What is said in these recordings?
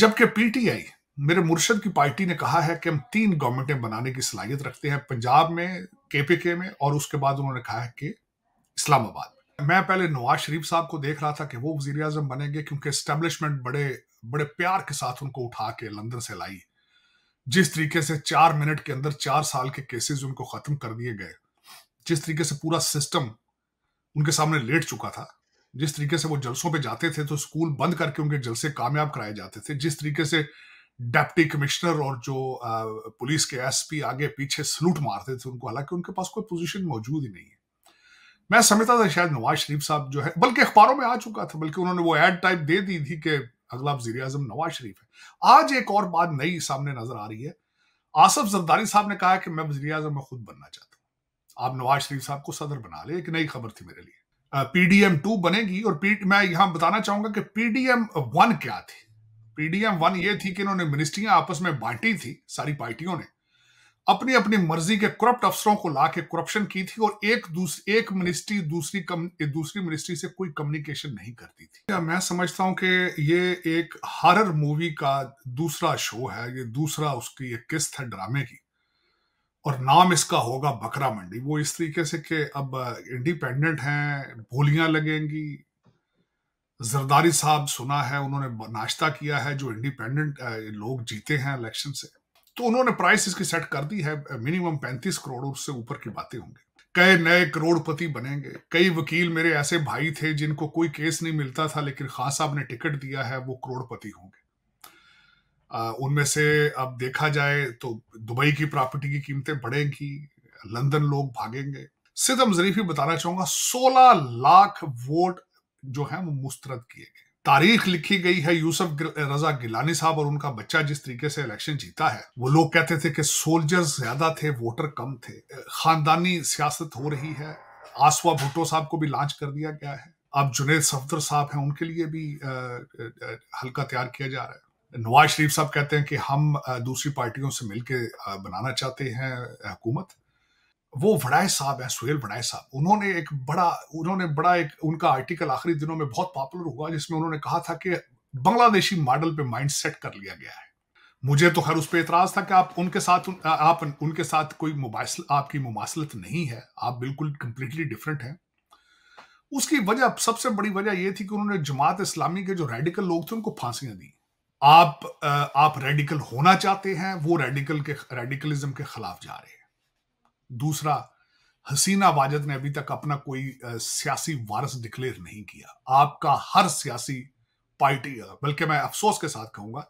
जबकि पीटीआई मेरे मुर्शद की पार्टी ने कहा है कि हम तीन गवर्नमेंटें बनाने की सलाहियत रखते हैं पंजाब में केपीके में और उसके बाद उन्होंने कहा है कि इस्लामाबाद में मैं पहले नवाज शरीफ साहब को देख रहा था कि वो वजीर अजम बनेंगे क्योंकि इस्टेब्लिशमेंट बड़े बड़े प्यार के साथ उनको उठा के लंदन से लाई जिस तरीके से चार मिनट के अंदर चार साल के केसेस उनको खत्म कर दिए गए जिस तरीके से पूरा सिस्टम उनके सामने लेट चुका था जिस तरीके से वो जलसों पे जाते थे तो स्कूल बंद करके उनके जलसे कामयाब कराए जाते थे जिस तरीके से डेप्टी कमिश्नर और जो पुलिस के एसपी आगे पीछे सलूट मारते थे उनको हालांकि उनके पास कोई पोजीशन मौजूद ही नहीं है मैं समझता था शायद नवाज शरीफ साहब जो है बल्कि अखबारों में आ चुका था बल्कि उन्होंने वो एड टाइप दे दी थी कि अगला वजी अजम नवाज शरीफ है आज एक और बात नई सामने नजर आ रही है आसफ जरदारी साहब ने कहा कि मैं वजी अजम खुद बनना चाहता हूँ आप नवाज शरीफ साहब को सदर बना ले एक नई खबर थी मेरे लिए पीडीएम टू बनेगी और पी मैं यहां बताना चाहूंगा कि पीडीएम वन क्या थी पीडीएम वन ये थी कि इन्होंने मिनिस्ट्रियां आपस में बांटी थी सारी पार्टियों ने अपनी अपनी मर्जी के करप्ट अफसरों को ला के करप्शन की थी और एक दूसरी एक मिनिस्ट्री दूसरी कम दूसरी मिनिस्ट्री से कोई कम्युनिकेशन नहीं करती थी मैं समझता हूं कि ये एक हॉरर मूवी का दूसरा शो है ये दूसरा उसकी एक किस्त है ड्रामे की और नाम इसका होगा बकरा मंडी वो इस तरीके से कि अब इंडिपेंडेंट हैं बोलियां लगेंगी जरदारी साहब सुना है उन्होंने नाश्ता किया है जो इंडिपेंडेंट लोग जीते हैं इलेक्शन से तो उन्होंने प्राइस इसकी सेट कर दी है मिनिमम पैंतीस करोड़ उससे ऊपर की बातें होंगी कई नए करोड़पति बनेंगे कई वकील मेरे ऐसे भाई थे जिनको कोई केस नहीं मिलता था लेकिन खास साहब ने टिकट दिया है वो करोड़पति होंगे उनमें से अब देखा जाए तो दुबई की प्रॉपर्टी की कीमतें बढ़ेंगी लंदन लोग भागेंगे जरीफ ही बताना चाहूंगा 16 लाख वोट जो है वो मुस्तरद किए गए तारीख लिखी गई है यूसुफ रजा गिलानी साहब और उनका बच्चा जिस तरीके से इलेक्शन जीता है वो लोग कहते थे कि सोल्जर्स ज्यादा थे वोटर कम थे खानदानी सियासत हो रही है आसवा भुट्टो साहब को भी लॉन्च कर दिया गया है अब जुनेद सफदर साहब हैं उनके लिए भी हल्का तैयार किया जा रहा है नवाज शरीफ साहब कहते हैं कि हम दूसरी पार्टियों से मिलकर बनाना चाहते हैं हुकूमत वो वड़ाए साहब हैं सुहेल वड़ाए साहब उन्होंने एक बड़ा उन्होंने बड़ा एक उनका आर्टिकल आखिरी दिनों में बहुत पॉपुलर हुआ जिसमें उन्होंने कहा था कि बांग्लादेशी मॉडल पे माइंड सेट कर लिया गया है मुझे तो खैर उस पर एतराज था कि आप उनके साथ उन, आप उनके साथ कोई मुबासल आपकी मुबासलत नहीं है आप बिल्कुल कम्प्लीटली डिफरेंट हैं उसकी वजह सबसे बड़ी वजह यह थी कि उन्होंने जमात इस्लामी के जो रेडिकल लोग थे उनको फांसियां दी आप आप रेडिकल होना चाहते हैं वो रेडिकल के रेडिकलिज्म के खिलाफ जा रहे हैं दूसरा हसीना वाजद ने अभी तक अपना कोई सियासी वारस डिक्लेयर नहीं किया आपका हर सियासी पार्टी बल्कि मैं अफसोस के साथ कहूंगा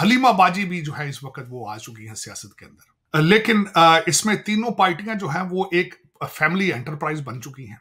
हलीमा बाजी भी जो है इस वक्त वो आ चुकी हैं सियासत के अंदर लेकिन इसमें तीनों पार्टियां जो हैं वो एक फैमिली एंटरप्राइज बन चुकी हैं